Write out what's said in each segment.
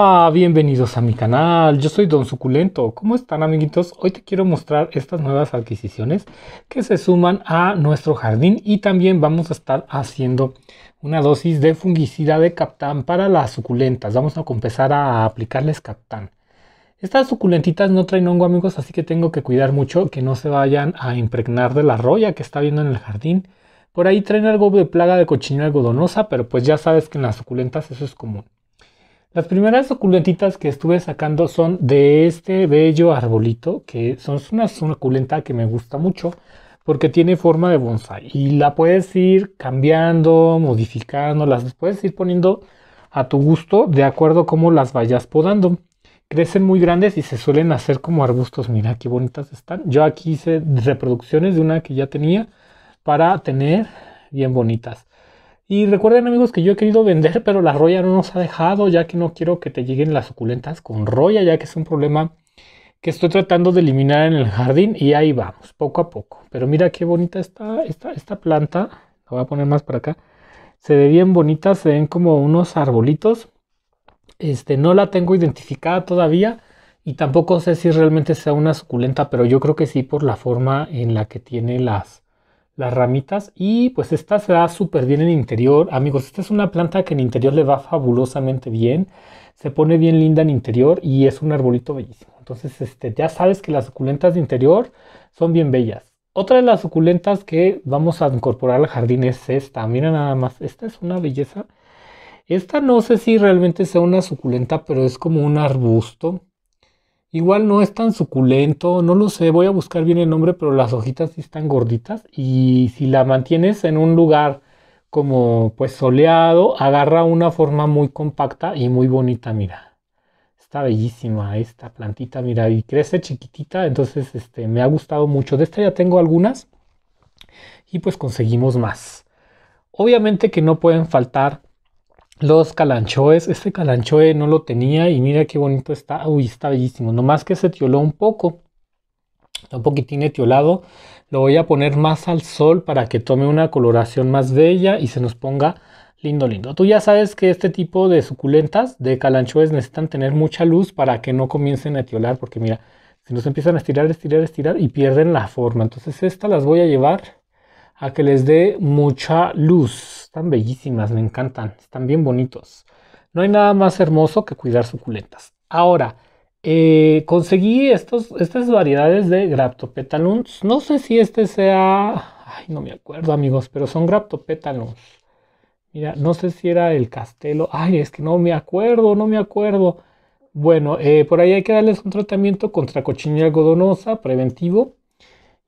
Ah, bienvenidos a mi canal, yo soy Don Suculento. ¿Cómo están amiguitos? Hoy te quiero mostrar estas nuevas adquisiciones que se suman a nuestro jardín y también vamos a estar haciendo una dosis de fungicida de captán para las suculentas. Vamos a empezar a aplicarles captán. Estas suculentitas no traen hongo amigos, así que tengo que cuidar mucho que no se vayan a impregnar de la roya que está viendo en el jardín. Por ahí traen algo de plaga de cochinilla algodonosa, pero pues ya sabes que en las suculentas eso es común. Las primeras suculentitas que estuve sacando son de este bello arbolito, que son una suculenta que me gusta mucho porque tiene forma de bonsai y la puedes ir cambiando, modificando, las puedes ir poniendo a tu gusto de acuerdo a cómo las vayas podando. Crecen muy grandes y se suelen hacer como arbustos. Mira qué bonitas están. Yo aquí hice reproducciones de una que ya tenía para tener bien bonitas. Y recuerden amigos que yo he querido vender, pero la roya no nos ha dejado, ya que no quiero que te lleguen las suculentas con roya, ya que es un problema que estoy tratando de eliminar en el jardín y ahí vamos, poco a poco. Pero mira qué bonita está esta, esta planta, la voy a poner más para acá. Se ve bien bonita, se ven como unos arbolitos. Este, no la tengo identificada todavía y tampoco sé si realmente sea una suculenta, pero yo creo que sí por la forma en la que tiene las, las ramitas y pues esta se da súper bien en interior. Amigos, esta es una planta que en interior le va fabulosamente bien. Se pone bien linda en interior y es un arbolito bellísimo. Entonces, este, ya sabes que las suculentas de interior son bien bellas. Otra de las suculentas que vamos a incorporar al jardín es esta. Mira nada más, esta es una belleza. Esta no sé si realmente sea una suculenta, pero es como un arbusto. Igual no es tan suculento, no lo sé, voy a buscar bien el nombre, pero las hojitas sí están gorditas y si la mantienes en un lugar como pues soleado, agarra una forma muy compacta y muy bonita, mira. Está bellísima esta plantita, mira, y crece chiquitita, entonces este me ha gustado mucho. De esta ya tengo algunas y pues conseguimos más. Obviamente que no pueden faltar los calanchoes. Este calanchoe no lo tenía y mira qué bonito está. Uy, está bellísimo. Nomás que se tioló un poco. Está un poquitín etiolado. Lo voy a poner más al sol para que tome una coloración más bella y se nos ponga lindo, lindo. Tú ya sabes que este tipo de suculentas, de calanchoes, necesitan tener mucha luz para que no comiencen a etiolar. Porque mira, si nos empiezan a estirar, estirar, estirar y pierden la forma. Entonces estas las voy a llevar a que les dé mucha luz. Están bellísimas, me encantan, están bien bonitos. No hay nada más hermoso que cuidar suculentas. Ahora, eh, conseguí estos, estas variedades de Graptopetalums. No sé si este sea... Ay, no me acuerdo, amigos, pero son Graptopetalums. Mira, no sé si era el castelo. Ay, es que no me acuerdo, no me acuerdo. Bueno, eh, por ahí hay que darles un tratamiento contra cochinilla algodonosa preventivo.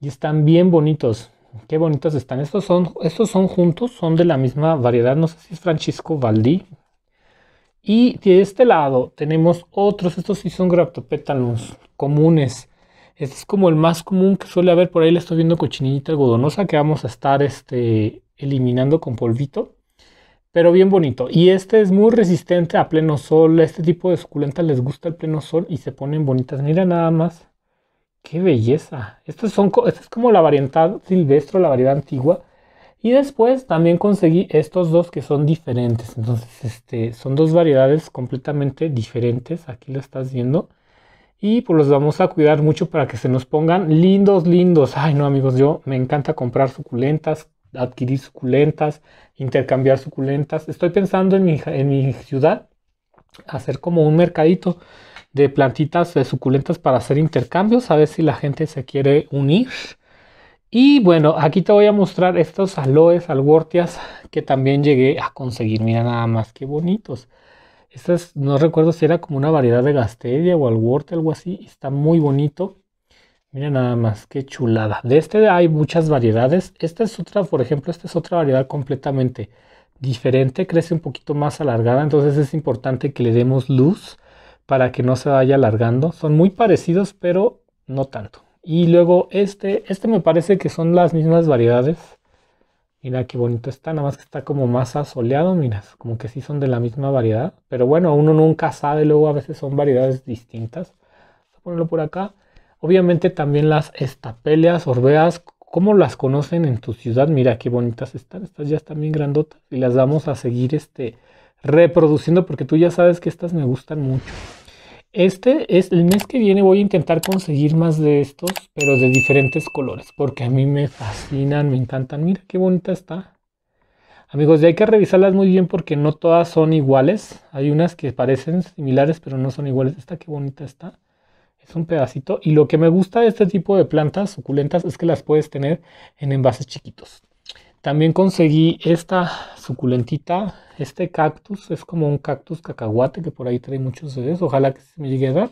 Y están bien bonitos. Qué bonitos están. Estos son, estos son juntos, son de la misma variedad. No sé si es Francisco Valdí. Y de este lado tenemos otros. Estos sí son graptopétalos comunes. Este es como el más común que suele haber. Por ahí le estoy viendo cochinita algodonosa que vamos a estar este, eliminando con polvito. Pero bien bonito. Y este es muy resistente a pleno sol. Este tipo de suculentas les gusta el pleno sol y se ponen bonitas. Mira nada más. ¡Qué belleza! Estos son, esta es como la variedad silvestre, la variedad antigua. Y después también conseguí estos dos que son diferentes. Entonces, este, son dos variedades completamente diferentes. Aquí lo estás viendo. Y pues los vamos a cuidar mucho para que se nos pongan lindos, lindos. Ay, no, amigos, yo me encanta comprar suculentas, adquirir suculentas, intercambiar suculentas. Estoy pensando en mi, en mi ciudad hacer como un mercadito de plantitas de eh, suculentas para hacer intercambios, a ver si la gente se quiere unir. Y bueno, aquí te voy a mostrar estos aloes, albortias que también llegué a conseguir. Mira nada más, qué bonitos. Estas, no recuerdo si era como una variedad de gastelia o albortia, algo así. Está muy bonito. Mira nada más, qué chulada. De este hay muchas variedades. Esta es otra, por ejemplo, esta es otra variedad completamente diferente. Crece un poquito más alargada, entonces es importante que le demos luz para que no se vaya alargando. Son muy parecidos, pero no tanto. Y luego este, este me parece que son las mismas variedades. Mira qué bonito está, nada más que está como más asoleado, mira, como que sí son de la misma variedad. Pero bueno, uno nunca sabe, luego a veces son variedades distintas. Voy a ponerlo por acá. Obviamente también las estapeleas, orbeas, ¿cómo las conocen en tu ciudad? Mira qué bonitas están, estas ya están bien grandotas y las vamos a seguir este, reproduciendo porque tú ya sabes que estas me gustan mucho. Este es el mes que viene voy a intentar conseguir más de estos, pero de diferentes colores, porque a mí me fascinan, me encantan. Mira qué bonita está. Amigos, ya hay que revisarlas muy bien porque no todas son iguales. Hay unas que parecen similares, pero no son iguales. Esta qué bonita está. Es un pedacito. Y lo que me gusta de este tipo de plantas suculentas es que las puedes tener en envases chiquitos. También conseguí esta suculentita, este cactus, es como un cactus cacahuate que por ahí trae muchos de esos, ojalá que se me llegue a dar.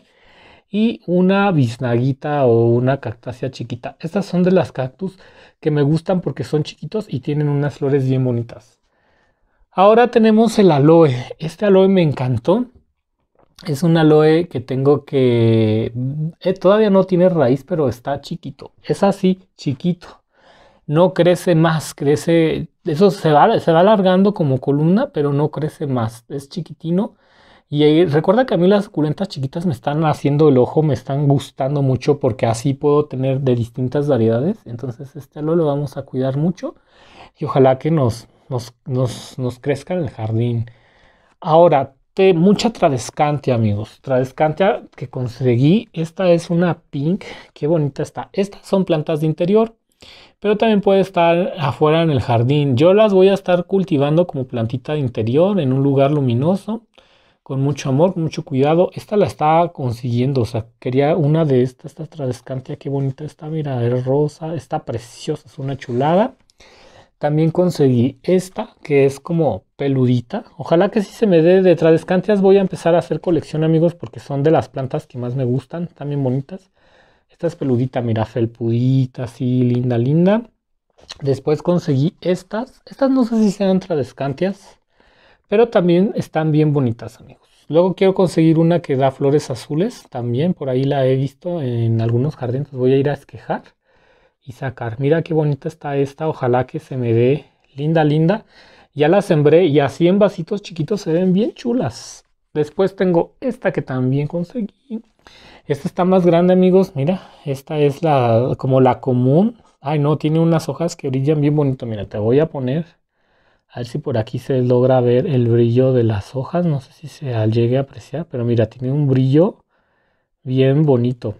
Y una biznaguita o una cactácea chiquita. Estas son de las cactus que me gustan porque son chiquitos y tienen unas flores bien bonitas. Ahora tenemos el aloe. Este aloe me encantó. Es un aloe que tengo que... Eh, todavía no tiene raíz, pero está chiquito. Es así, chiquito no crece más, crece, eso se va, se va alargando como columna, pero no crece más, es chiquitino. Y recuerda que a mí las suculentas chiquitas me están haciendo el ojo, me están gustando mucho porque así puedo tener de distintas variedades. Entonces este lo vamos a cuidar mucho y ojalá que nos, nos, crezca en el jardín. Ahora, te, mucha tradescantia, amigos. Tradescantia que conseguí. Esta es una pink. Qué bonita está. Estas son plantas de interior pero también puede estar afuera en el jardín. Yo las voy a estar cultivando como plantita de interior en un lugar luminoso, con mucho amor, con mucho cuidado. Esta la estaba consiguiendo, o sea, quería una de estas, esta tradescantia, ah, qué bonita está, mira, es rosa, está preciosa, es una chulada. También conseguí esta, que es como peludita. Ojalá que si se me dé de tradescantias. Voy a empezar a hacer colección, amigos, porque son de las plantas que más me gustan, también bonitas. Esta es peludita, mira, felpudita, así, linda, linda. Después conseguí estas. Estas no sé si sean tradescantias, pero también están bien bonitas, amigos. Luego quiero conseguir una que da flores azules también. Por ahí la he visto en algunos jardines. Voy a ir a esquejar y sacar. Mira qué bonita está esta. Ojalá que se me dé linda, linda. Ya la sembré y así en vasitos chiquitos se ven bien chulas. Después tengo esta que también conseguí. Esta está más grande, amigos. Mira, esta es la como la común. Ay, no, tiene unas hojas que brillan bien bonito. Mira, te voy a poner. A ver si por aquí se logra ver el brillo de las hojas. No sé si se llegue a apreciar, pero mira, tiene un brillo bien bonito.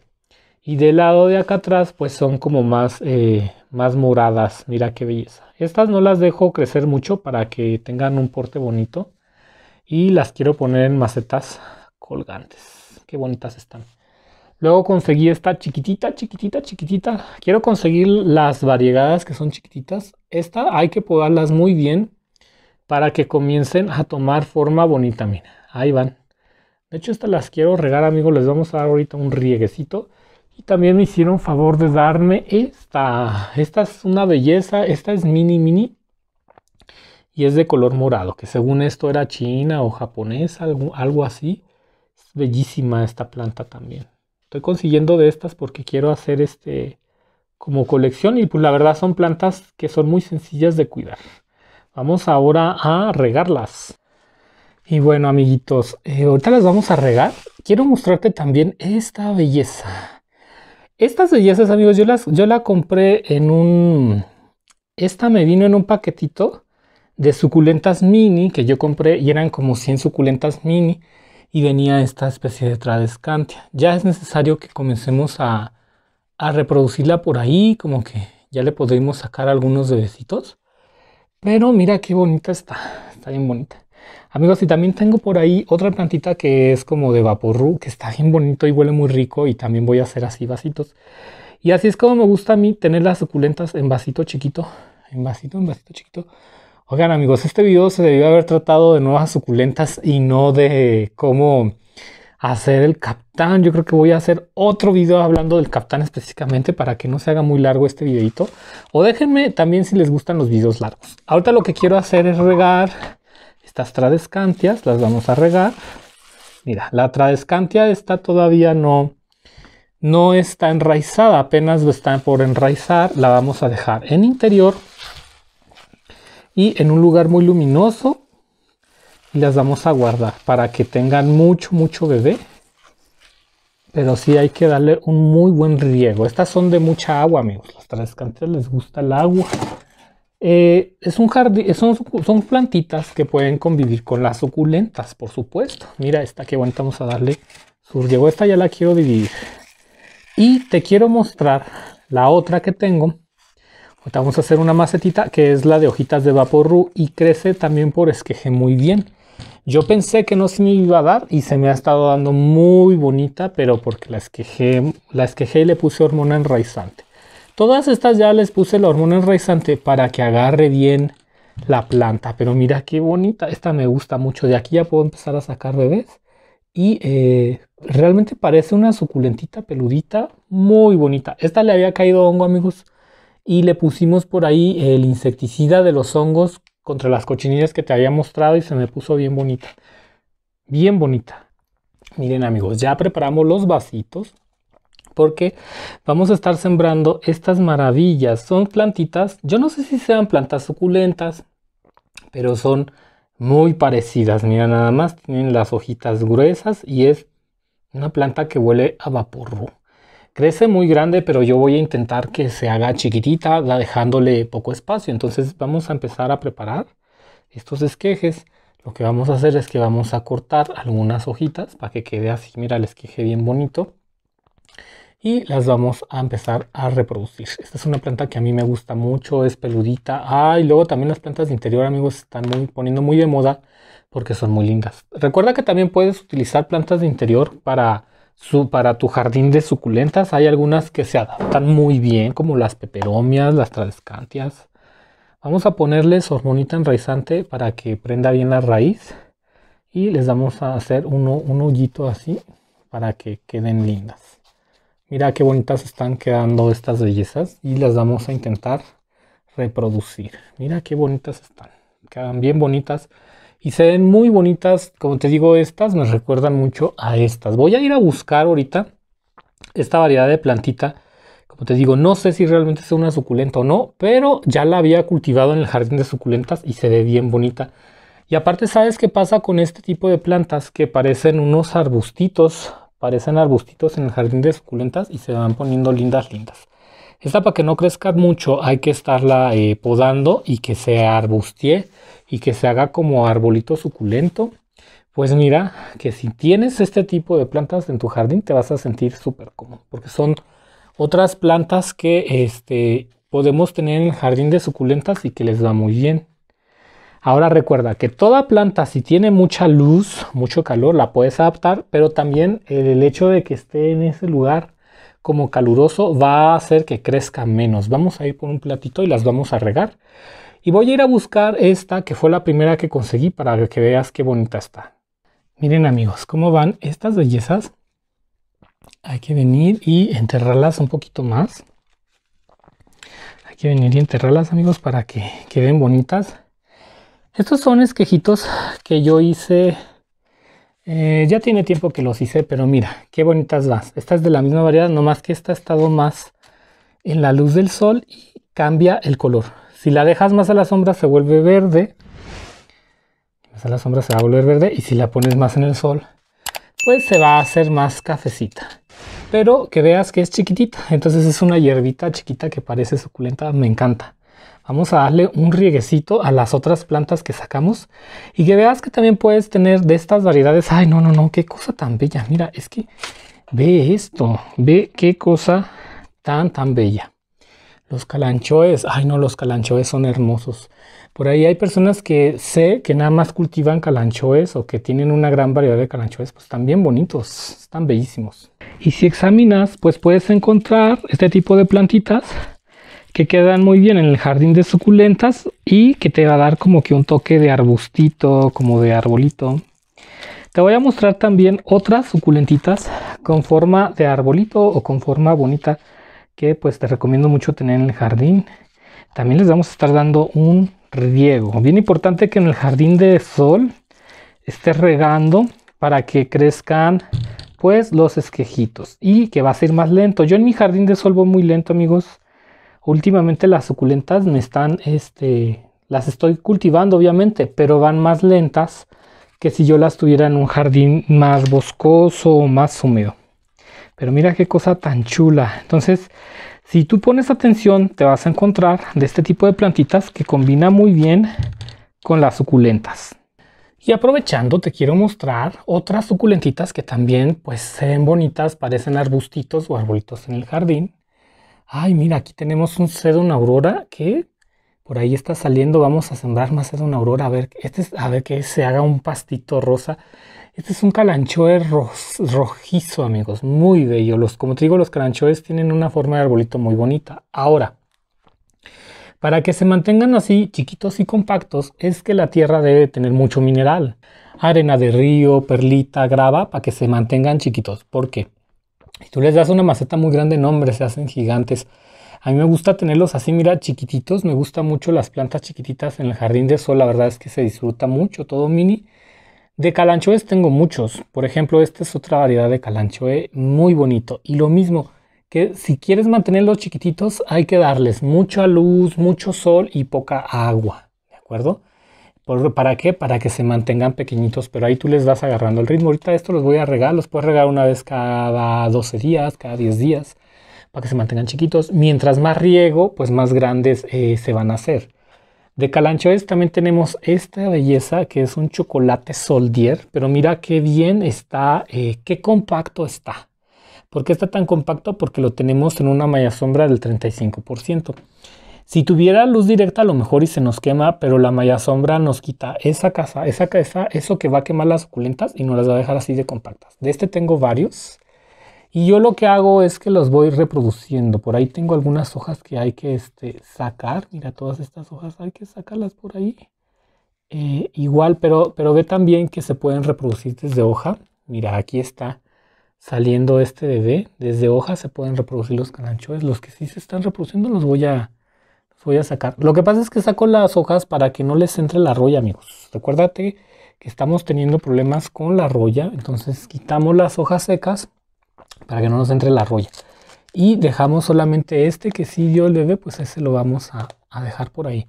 Y del lado de acá atrás, pues son como más, eh, más moradas. Mira qué belleza. Estas no las dejo crecer mucho para que tengan un porte bonito y las quiero poner en macetas colgantes. Qué bonitas están. Luego conseguí esta chiquitita, chiquitita, chiquitita. Quiero conseguir las variegadas que son chiquititas. Esta hay que podarlas muy bien para que comiencen a tomar forma bonita. Mira, ahí van. De hecho, estas las quiero regar, amigos. Les vamos a dar ahorita un rieguecito. Y también me hicieron favor de darme esta. Esta es una belleza. Esta es mini, mini y es de color morado, que según esto era china o japonesa, algo, así. Es bellísima esta planta también. Estoy consiguiendo de estas porque quiero hacer este como colección y pues la verdad son plantas que son muy sencillas de cuidar. Vamos ahora a regarlas. Y bueno amiguitos, eh, ahorita las vamos a regar. Quiero mostrarte también esta belleza. Estas bellezas amigos, yo las yo la compré en un... Esta me vino en un paquetito de suculentas mini que yo compré y eran como 100 suculentas mini y venía esta especie de tradescantia. Ya es necesario que comencemos a, reproducirla por ahí, como que ya le podemos sacar algunos bebecitos. Pero mira qué bonita está, está bien bonita. Amigos, y también tengo por ahí otra plantita que es como de vaporru, que está bien bonito y huele muy rico y también voy a hacer así vasitos. Y así es como me gusta a mí tener las suculentas en vasito chiquito, en vasito, en vasito chiquito, Oigan amigos, este video se debió haber tratado de nuevas suculentas y no de cómo hacer el captán. Yo creo que voy a hacer otro video hablando del captán específicamente para que no se haga muy largo este videito. O déjenme también si les gustan los videos largos. Ahorita lo que quiero hacer es regar estas tradescantias. Las vamos a regar. Mira, la tradescantia está todavía no, no está enraizada. Apenas lo está por enraizar. La vamos a dejar en interior y en un lugar muy luminoso y las vamos a guardar para que tengan mucho mucho bebé pero sí hay que darle un muy buen riego estas son de mucha agua amigos las trascantes les gusta el agua eh, es un jardín son, son plantitas que pueden convivir con las suculentas por supuesto mira esta que bonita vamos a darle su riego esta ya la quiero dividir y te quiero mostrar la otra que tengo Ahorita vamos a hacer una macetita que es la de hojitas de vaporru y crece también por esqueje muy bien. Yo pensé que no se me iba a dar y se me ha estado dando muy bonita, pero porque la esquejé, la esquejé y le puse hormona enraizante. Todas estas ya les puse la hormona enraizante para que agarre bien la planta. Pero mira qué bonita, esta me gusta mucho. De aquí ya puedo empezar a sacar bebés. Y eh, realmente parece una suculentita peludita muy bonita. Esta le había caído hongo, amigos y le pusimos por ahí el insecticida de los hongos contra las cochinillas que te había mostrado y se me puso bien bonita. Bien bonita. Miren amigos, ya preparamos los vasitos porque vamos a estar sembrando estas maravillas. Son plantitas, yo no sé si sean plantas suculentas, pero son muy parecidas. Mira, nada más tienen las hojitas gruesas y es una planta que huele a vaporro crece muy grande, pero yo voy a intentar que se haga chiquitita, dejándole poco espacio. Entonces vamos a empezar a preparar estos esquejes. Lo que vamos a hacer es que vamos a cortar algunas hojitas para que quede así, mira el esqueje bien bonito. Y las vamos a empezar a reproducir. Esta es una planta que a mí me gusta mucho, es peludita. Ah, y luego también las plantas de interior, amigos, están poniendo muy de moda porque son muy lindas. Recuerda que también puedes utilizar plantas de interior para para tu jardín de suculentas hay algunas que se adaptan muy bien, como las peperomias, las tradescantias. Vamos a ponerles hormonita enraizante para que prenda bien la raíz y les vamos a hacer un hoyito así para que queden lindas. Mira qué bonitas están quedando estas bellezas y las vamos a intentar reproducir. Mira qué bonitas están. Quedan bien bonitas y se ven muy bonitas. Como te digo, estas me recuerdan mucho a estas. Voy a ir a buscar ahorita esta variedad de plantita. Como te digo, no sé si realmente es una suculenta o no, pero ya la había cultivado en el jardín de suculentas y se ve bien bonita. Y aparte, ¿sabes qué pasa con este tipo de plantas que parecen unos arbustitos? Parecen arbustitos en el jardín de suculentas y se van poniendo lindas, lindas. Esta para que no crezca mucho hay que estarla eh, podando y que se arbustie y que se haga como arbolito suculento. Pues mira, que si tienes este tipo de plantas en tu jardín te vas a sentir súper cómodo, porque son otras plantas que este, podemos tener en el jardín de suculentas y que les va muy bien. Ahora recuerda que toda planta si tiene mucha luz, mucho calor, la puedes adaptar, pero también el hecho de que esté en ese lugar como caluroso va a hacer que crezca menos. Vamos a ir por un platito y las vamos a regar. Y voy a ir a buscar esta que fue la primera que conseguí para que veas qué bonita está. Miren amigos, cómo van estas bellezas. Hay que venir y enterrarlas un poquito más. Hay que venir y enterrarlas amigos para que queden bonitas. Estos son esquejitos que yo hice eh, ya tiene tiempo que los hice, pero mira, qué bonitas vas. Esta es de la misma variedad, nomás que esta ha estado más en la luz del sol y cambia el color. Si la dejas más a la sombra se vuelve verde. Más a la sombra se va a volver verde. Y si la pones más en el sol, pues se va a hacer más cafecita. Pero que veas que es chiquitita. Entonces es una hierbita chiquita que parece suculenta. Me encanta. Vamos a darle un rieguecito a las otras plantas que sacamos y que veas que también puedes tener de estas variedades. Ay, no, no, no, qué cosa tan bella. Mira, es que ve esto, ve qué cosa tan, tan bella. Los calanchoes, ay no, los calanchoes son hermosos. Por ahí hay personas que sé que nada más cultivan calanchoes o que tienen una gran variedad de calanchoes, pues están bien bonitos, están bellísimos. Y si examinas, pues puedes encontrar este tipo de plantitas que quedan muy bien en el jardín de suculentas y que te va a dar como que un toque de arbustito, como de arbolito. Te voy a mostrar también otras suculentitas con forma de arbolito o con forma bonita que pues te recomiendo mucho tener en el jardín. También les vamos a estar dando un riego. Bien importante que en el jardín de sol estés regando para que crezcan pues los esquejitos y que va a ser más lento. Yo en mi jardín de sol voy muy lento amigos Últimamente las suculentas me están, este, las estoy cultivando obviamente, pero van más lentas que si yo las tuviera en un jardín más boscoso o más húmedo. Pero mira qué cosa tan chula. Entonces, si tú pones atención, te vas a encontrar de este tipo de plantitas que combina muy bien con las suculentas. Y aprovechando, te quiero mostrar otras suculentitas que también pues se ven bonitas, parecen arbustitos o arbolitos en el jardín. Ay, mira, aquí tenemos un una aurora que por ahí está saliendo. Vamos a sembrar más una aurora. A ver, este es, a ver que se haga un pastito rosa. Este es un calanchoe rojizo, amigos. Muy bello. Los, como te digo, los calanchoes tienen una forma de arbolito muy bonita. Ahora, para que se mantengan así chiquitos y compactos es que la tierra debe tener mucho mineral. Arena de río, perlita, grava, para que se mantengan chiquitos. ¿Por qué? y tú les das una maceta muy grande, no, hombre, se hacen gigantes. A mí me gusta tenerlos así, mira, chiquititos. Me gustan mucho las plantas chiquititas en el jardín de sol. La verdad es que se disfruta mucho, todo mini. De calanchoes tengo muchos. Por ejemplo, esta es otra variedad de calanchoe muy bonito. Y lo mismo, que si quieres mantenerlos chiquititos, hay que darles mucha luz, mucho sol y poca agua. ¿De acuerdo? ¿Para qué? Para que se mantengan pequeñitos, pero ahí tú les vas agarrando el ritmo. Ahorita esto los voy a regar, los puedes regar una vez cada 12 días, cada 10 días, para que se mantengan chiquitos. Mientras más riego, pues más grandes eh, se van a hacer. De es también tenemos esta belleza que es un chocolate soldier, pero mira qué bien está, eh, qué compacto está. ¿Por qué está tan compacto? Porque lo tenemos en una malla sombra del 35%. Si tuviera luz directa a lo mejor y se nos quema, pero la malla sombra nos quita esa casa, esa casa, eso que va a quemar las suculentas y nos las va a dejar así de compactas. De este tengo varios. Y yo lo que hago es que los voy reproduciendo. Por ahí tengo algunas hojas que hay que este, sacar. Mira, todas estas hojas hay que sacarlas por ahí. Eh, igual, pero, pero ve también que se pueden reproducir desde hoja. Mira, aquí está saliendo este bebé. Desde hoja se pueden reproducir los cananchoes. Los que sí se están reproduciendo los voy a voy a sacar. Lo que pasa es que saco las hojas para que no les entre la roya, amigos. Recuérdate que estamos teniendo problemas con la roya, entonces quitamos las hojas secas para que no nos entre la roya. Y dejamos solamente este que sí dio leve, pues ese lo vamos a, dejar por ahí.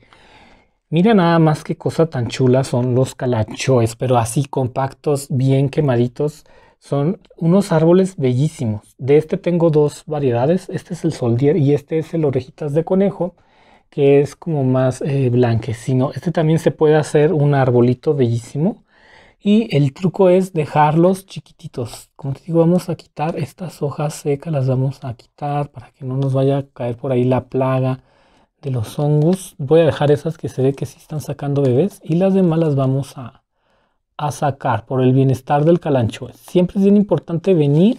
Mira nada más qué cosa tan chula son los calachoes, pero así compactos, bien quemaditos. Son unos árboles bellísimos. De este tengo dos variedades. Este es el soldier y este es el orejitas de conejo que es como más eh, blanquecino. Este también se puede hacer un arbolito bellísimo. Y el truco es dejarlos chiquititos. Como te digo, vamos a quitar estas hojas secas, las vamos a quitar para que no nos vaya a caer por ahí la plaga de los hongos. Voy a dejar esas que se ve que sí están sacando bebés y las demás las vamos a, sacar por el bienestar del calancho. Siempre es bien importante venir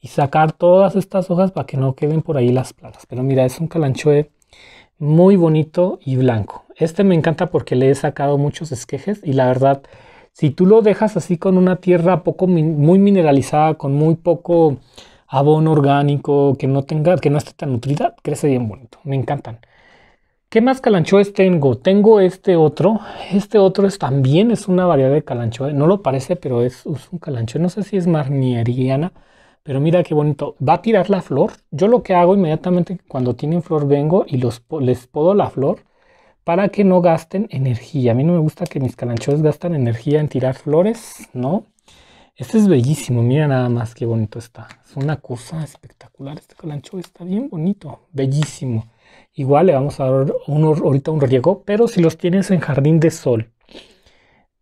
y sacar todas estas hojas para que no queden por ahí las plagas. Pero mira, es un calanchoe muy bonito y blanco. Este me encanta porque le he sacado muchos esquejes y la verdad, si tú lo dejas así con una tierra poco muy mineralizada, con muy poco abono orgánico, que no tenga, que no esté tan nutrida, crece bien bonito. Me encantan. ¿Qué más calanchoes tengo? Tengo este otro. Este otro es, también es una variedad de calancho No lo parece, pero es, un calancho No sé si es marnieriana pero mira qué bonito. Va a tirar la flor. Yo lo que hago inmediatamente cuando tienen flor vengo y les podo la flor para que no gasten energía. A mí no me gusta que mis calanchos gastan energía en tirar flores, ¿no? Este es bellísimo, mira nada más qué bonito está. Es una cosa espectacular, este calancho está bien bonito, bellísimo. Igual le vamos a dar ahorita un riego, pero si los tienes en jardín de sol,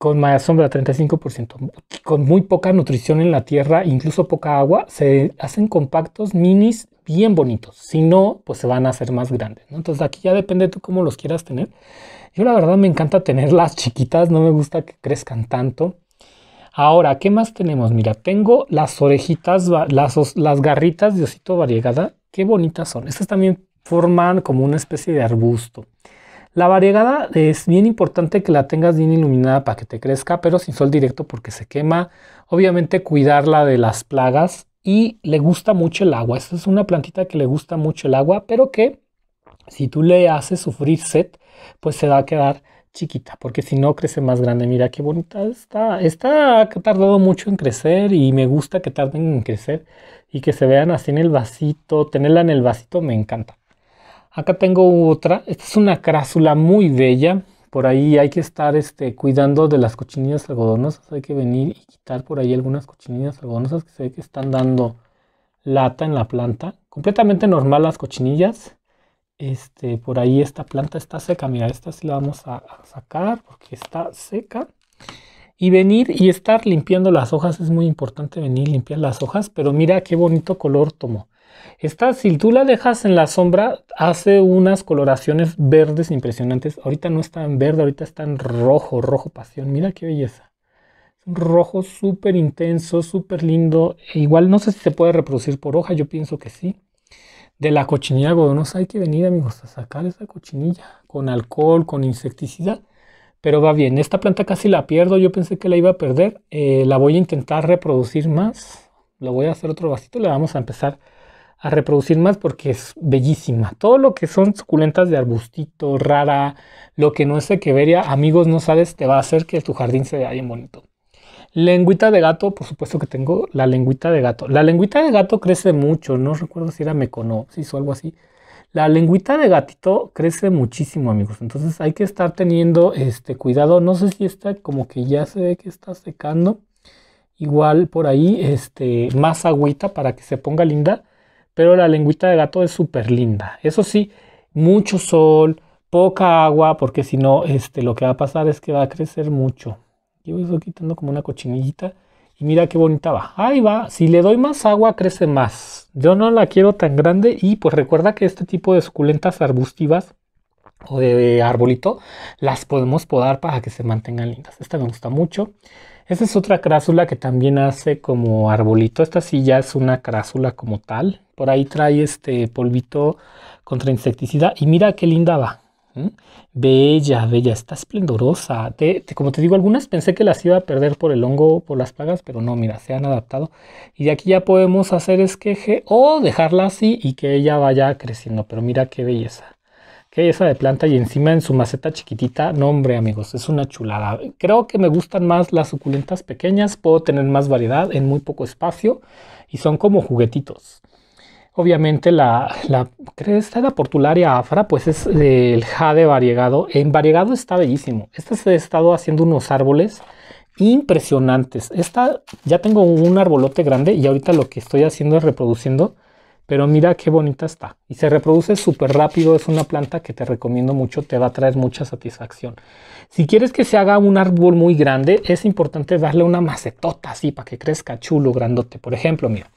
con más sombra 35%, con muy poca nutrición en la tierra, incluso poca agua, se hacen compactos minis bien bonitos. Si no, pues se van a hacer más grandes. Entonces aquí ya depende tú cómo los quieras tener. Yo la verdad me encanta tenerlas chiquitas, no me gusta que crezcan tanto. Ahora, ¿qué más tenemos? Mira, tengo las orejitas, las, las garritas de osito variegada. Qué bonitas son. Estas también forman como una especie de arbusto. La variegada es bien importante que la tengas bien iluminada para que te crezca, pero sin sol directo porque se quema. Obviamente cuidarla de las plagas y le gusta mucho el agua. Esta es una plantita que le gusta mucho el agua, pero que si tú le haces sufrir set, pues se va a quedar chiquita, porque si no crece más grande. Mira qué bonita está. Está ha tardado mucho en crecer y me gusta que tarden en crecer y que se vean así en el vasito. Tenerla en el vasito me encanta. Acá tengo otra. Esta es una crásula muy bella. Por ahí hay que estar este, cuidando de las cochinillas algodonosas. Hay que venir y quitar por ahí algunas cochinillas algodonosas que se ve que están dando lata en la planta. Completamente normal las cochinillas. Este, por ahí esta planta está seca. Mira, esta sí la vamos a, a sacar porque está seca. Y venir y estar limpiando las hojas. Es muy importante venir y limpiar las hojas. Pero mira qué bonito color tomó. Esta, si tú la dejas en la sombra, hace unas coloraciones verdes impresionantes. Ahorita no están en verde, ahorita está en rojo, rojo pasión. Mira qué belleza. un rojo súper intenso, súper lindo. E igual no sé si se puede reproducir por hoja, yo pienso que sí. De la cochinilla godonosa hay que venir, amigos, a sacar esa cochinilla con alcohol, con insecticida. Pero va bien, esta planta casi la pierdo, yo pensé que la iba a perder. Eh, la voy a intentar reproducir más. La voy a hacer otro vasito, le vamos a empezar a reproducir más porque es bellísima. Todo lo que son suculentas de arbustito, rara, lo que no es vería amigos, no sabes, te va a hacer que tu jardín se vea bien bonito. Lengüita de gato, por supuesto que tengo la lengüita de gato. La lengüita de gato crece mucho, no recuerdo si era meconosis o algo así. La lengüita de gatito crece muchísimo, amigos. Entonces hay que estar teniendo este cuidado. No sé si está como que ya se ve que está secando. Igual por ahí, este, más agüita para que se ponga linda pero la lengüita de gato es súper linda. Eso sí, mucho sol, poca agua, porque si no, este, lo que va a pasar es que va a crecer mucho. Yo estoy quitando como una cochinillita y mira qué bonita va. Ahí va, si le doy más agua, crece más. Yo no la quiero tan grande y pues recuerda que este tipo de suculentas arbustivas o de, arbolito las podemos podar para que se mantengan lindas. Esta me gusta mucho. Esta es otra crásula que también hace como arbolito. Esta sí ya es una crásula como tal. Por ahí trae este polvito contra insecticida y mira qué linda va. Bella, bella, está esplendorosa. como te digo, algunas pensé que las iba a perder por el hongo, por las plagas, pero no, mira, se han adaptado. Y de aquí ya podemos hacer esqueje o dejarla así y que ella vaya creciendo. Pero mira qué belleza. Qué belleza de planta y encima en su maceta chiquitita. No, hombre, amigos, es una chulada. Creo que me gustan más las suculentas pequeñas. Puedo tener más variedad en muy poco espacio y son como juguetitos. Obviamente la, la cresta portularia afra pues es el jade variegado. En variegado está bellísimo. Este se ha estado haciendo unos árboles impresionantes. Esta ya tengo un arbolote grande y ahorita lo que estoy haciendo es reproduciendo. Pero mira qué bonita está. Y se reproduce súper rápido. Es una planta que te recomiendo mucho. Te va a traer mucha satisfacción. Si quieres que se haga un árbol muy grande, es importante darle una macetota así para que crezca chulo, grandote. Por ejemplo, mira.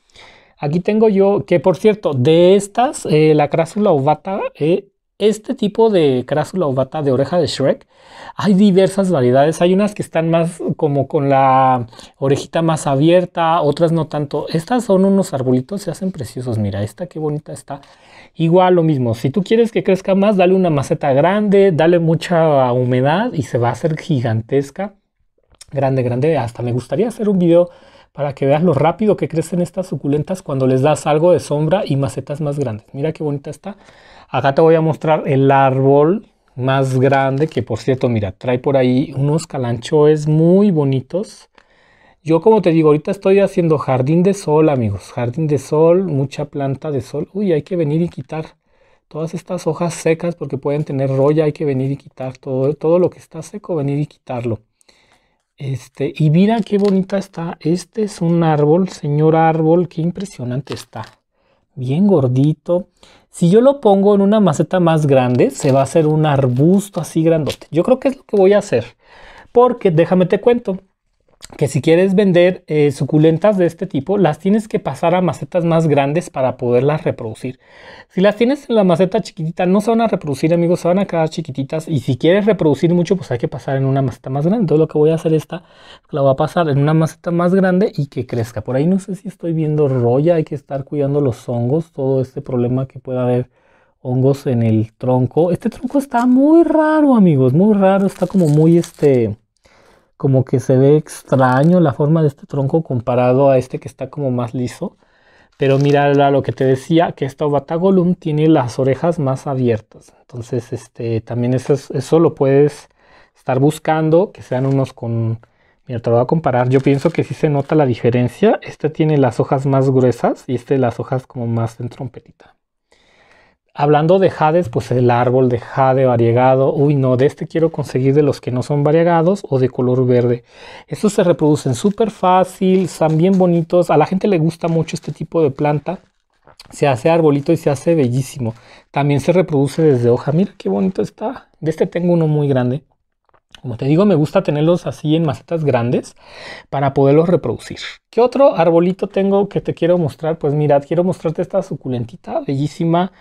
Aquí tengo yo que, por cierto, de estas, eh, la crásula ovata, eh, este tipo de crásula ovata de oreja de Shrek, hay diversas variedades. Hay unas que están más como con la orejita más abierta, otras no tanto. Estas son unos arbolitos, se hacen preciosos. Mira, esta qué bonita está. Igual lo mismo, si tú quieres que crezca más, dale una maceta grande, dale mucha humedad y se va a hacer gigantesca. Grande, grande. Hasta me gustaría hacer un video para que veas lo rápido que crecen estas suculentas cuando les das algo de sombra y macetas más grandes. Mira qué bonita está. Acá te voy a mostrar el árbol más grande que por cierto, mira, trae por ahí unos calanchoes muy bonitos. Yo como te digo, ahorita estoy haciendo jardín de sol, amigos. Jardín de sol, mucha planta de sol. Uy, hay que venir y quitar todas estas hojas secas porque pueden tener roya. Hay que venir y quitar todo, todo lo que está seco, venir y quitarlo. Este, y mira qué bonita está. Este es un árbol, señor árbol, qué impresionante está. Bien gordito. Si yo lo pongo en una maceta más grande, se va a hacer un arbusto así grandote. Yo creo que es lo que voy a hacer. Porque déjame te cuento, que si quieres vender eh, suculentas de este tipo, las tienes que pasar a macetas más grandes para poderlas reproducir. Si las tienes en la maceta chiquitita, no se van a reproducir, amigos, se van a quedar chiquititas. Y si quieres reproducir mucho, pues hay que pasar en una maceta más grande. Entonces lo que voy a hacer esta, la voy a pasar en una maceta más grande y que crezca. Por ahí no sé si estoy viendo roya, hay que estar cuidando los hongos, todo este problema que pueda haber hongos en el tronco. Este tronco está muy raro, amigos, muy raro, está como muy este como que se ve extraño la forma de este tronco comparado a este que está como más liso. Pero mira lo que te decía, que esta batagolum tiene las orejas más abiertas. Entonces, este, también eso, eso lo puedes estar buscando, que sean unos con... Mira, te lo voy a comparar. Yo pienso que sí se nota la diferencia. Este tiene las hojas más gruesas y este las hojas como más en trompetita. Hablando de jades, pues el árbol de jade variegado, uy no, de este quiero conseguir de los que no son variegados o de color verde. Estos se reproducen súper fácil, son bien bonitos, a la gente le gusta mucho este tipo de planta. Se hace arbolito y se hace bellísimo. También se reproduce desde hoja, mira qué bonito está. De este tengo uno muy grande. Como te digo, me gusta tenerlos así en macetas grandes para poderlos reproducir. ¿Qué otro arbolito tengo que te quiero mostrar? Pues mirad, quiero mostrarte esta suculentita bellísima.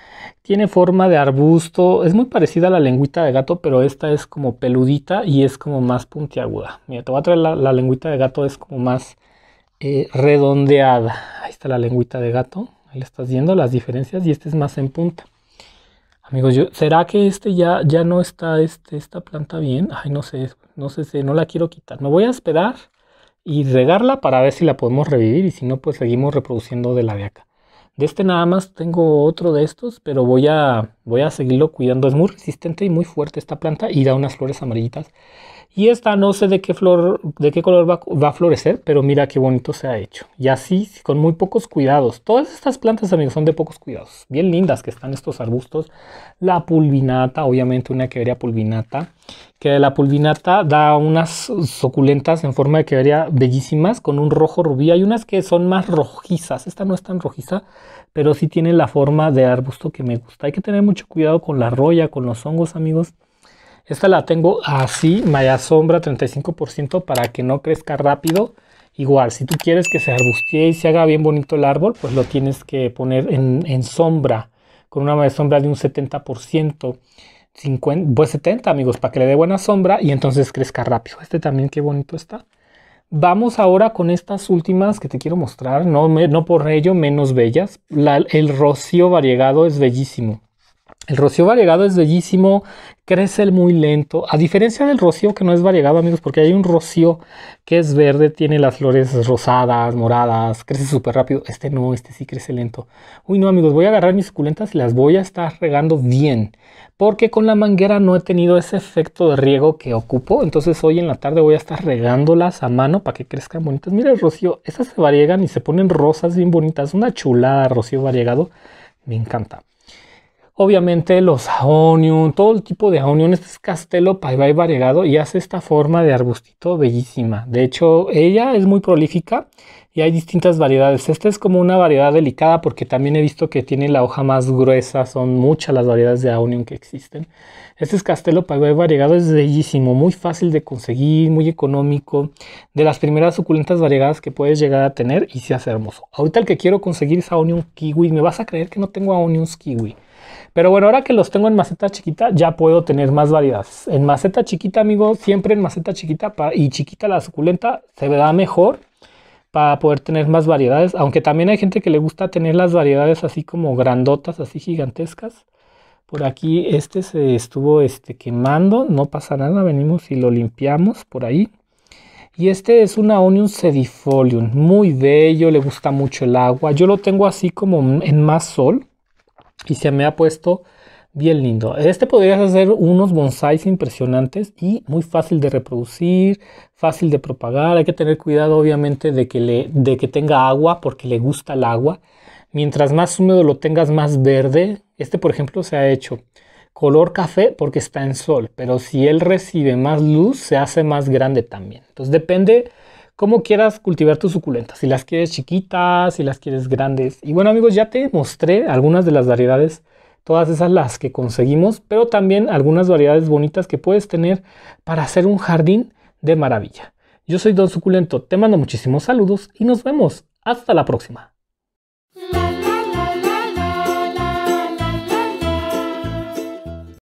Tiene forma de arbusto. Es muy parecida a la lengüita de gato, pero esta es como peludita y es como más puntiaguda. Mira, te voy a traer la, lengüita de gato, es como más eh, redondeada. Ahí está la lengüita de gato. Ahí le estás viendo las diferencias y este es más en punta. Amigos, ¿será que este ya, ya no está este, esta planta bien? Ay, no sé, no sé, no la quiero quitar. Me voy a esperar y regarla para ver si la podemos revivir y si no, pues seguimos reproduciendo de la de acá. De este nada más tengo otro de estos, pero voy a, voy a seguirlo cuidando. Es muy resistente y muy fuerte esta planta y da unas flores amarillitas y esta no sé de qué flor, de qué color va, a florecer, pero mira qué bonito se ha hecho. Y así, con muy pocos cuidados. Todas estas plantas, amigos, son de pocos cuidados. Bien lindas que están estos arbustos. La pulvinata, obviamente una vería pulvinata. Que la pulvinata da unas suculentas en forma de vería bellísimas con un rojo rubí. Hay unas que son más rojizas. Esta no es tan rojiza, pero sí tiene la forma de arbusto que me gusta. Hay que tener mucho cuidado con la roya, con los hongos, amigos esta la tengo así, malla sombra 35% para que no crezca rápido. Igual, si tú quieres que se arbustee y se haga bien bonito el árbol, pues lo tienes que poner en, sombra, con una malla sombra de un 70%. 50, pues 70 amigos, para que le dé buena sombra y entonces crezca rápido. Este también qué bonito está. Vamos ahora con estas últimas que te quiero mostrar, no, no por ello menos bellas. el rocío variegado es bellísimo. El rocío variegado es bellísimo, crece muy lento, a diferencia del rocío que no es variegado, amigos, porque hay un rocío que es verde, tiene las flores rosadas, moradas, crece súper rápido. Este no, este sí crece lento. Uy, no, amigos, voy a agarrar mis suculentas y las voy a estar regando bien, porque con la manguera no he tenido ese efecto de riego que ocupo. Entonces hoy en la tarde voy a estar regándolas a mano para que crezcan bonitas. Mira, el rocío, estas se variegan y se ponen rosas bien bonitas, una chulada, rocío variegado. Me encanta. Obviamente los onion, todo el tipo de onion, este es Castelo Paibai variegado y hace esta forma de arbustito bellísima. De hecho, ella es muy prolífica y hay distintas variedades. Esta es como una variedad delicada porque también he visto que tiene la hoja más gruesa, son muchas las variedades de onion que existen. Este es Castelo Paibai variegado, es bellísimo, muy fácil de conseguir, muy económico, de las primeras suculentas variegadas que puedes llegar a tener y se hace hermoso. Ahorita el que quiero conseguir es a kiwi, me vas a creer que no tengo a kiwi. Pero bueno, ahora que los tengo en maceta chiquita, ya puedo tener más variedades. En maceta chiquita, amigo, siempre en maceta chiquita y chiquita la suculenta se vea mejor para poder tener más variedades. Aunque también hay gente que le gusta tener las variedades así como grandotas, así gigantescas. Por aquí este se estuvo este, quemando, no pasa nada, venimos y lo limpiamos por ahí. Y este es una Onion sedifolium, muy bello, le gusta mucho el agua. Yo lo tengo así como en más sol y se me ha puesto bien lindo. Este podrías hacer unos bonsáis impresionantes y muy fácil de reproducir, fácil de propagar. Hay que tener cuidado obviamente de que, le, de que tenga agua porque le gusta el agua. Mientras más húmedo lo tengas, más verde. Este, por ejemplo, se ha hecho color café porque está en sol, pero si él recibe más luz, se hace más grande también. Entonces depende cómo quieras cultivar tus suculentas, si las quieres chiquitas, si las quieres grandes. Y bueno amigos, ya te mostré algunas de las variedades, todas esas las que conseguimos, pero también algunas variedades bonitas que puedes tener para hacer un jardín de maravilla. Yo soy Don Suculento, te mando muchísimos saludos y nos vemos. Hasta la próxima.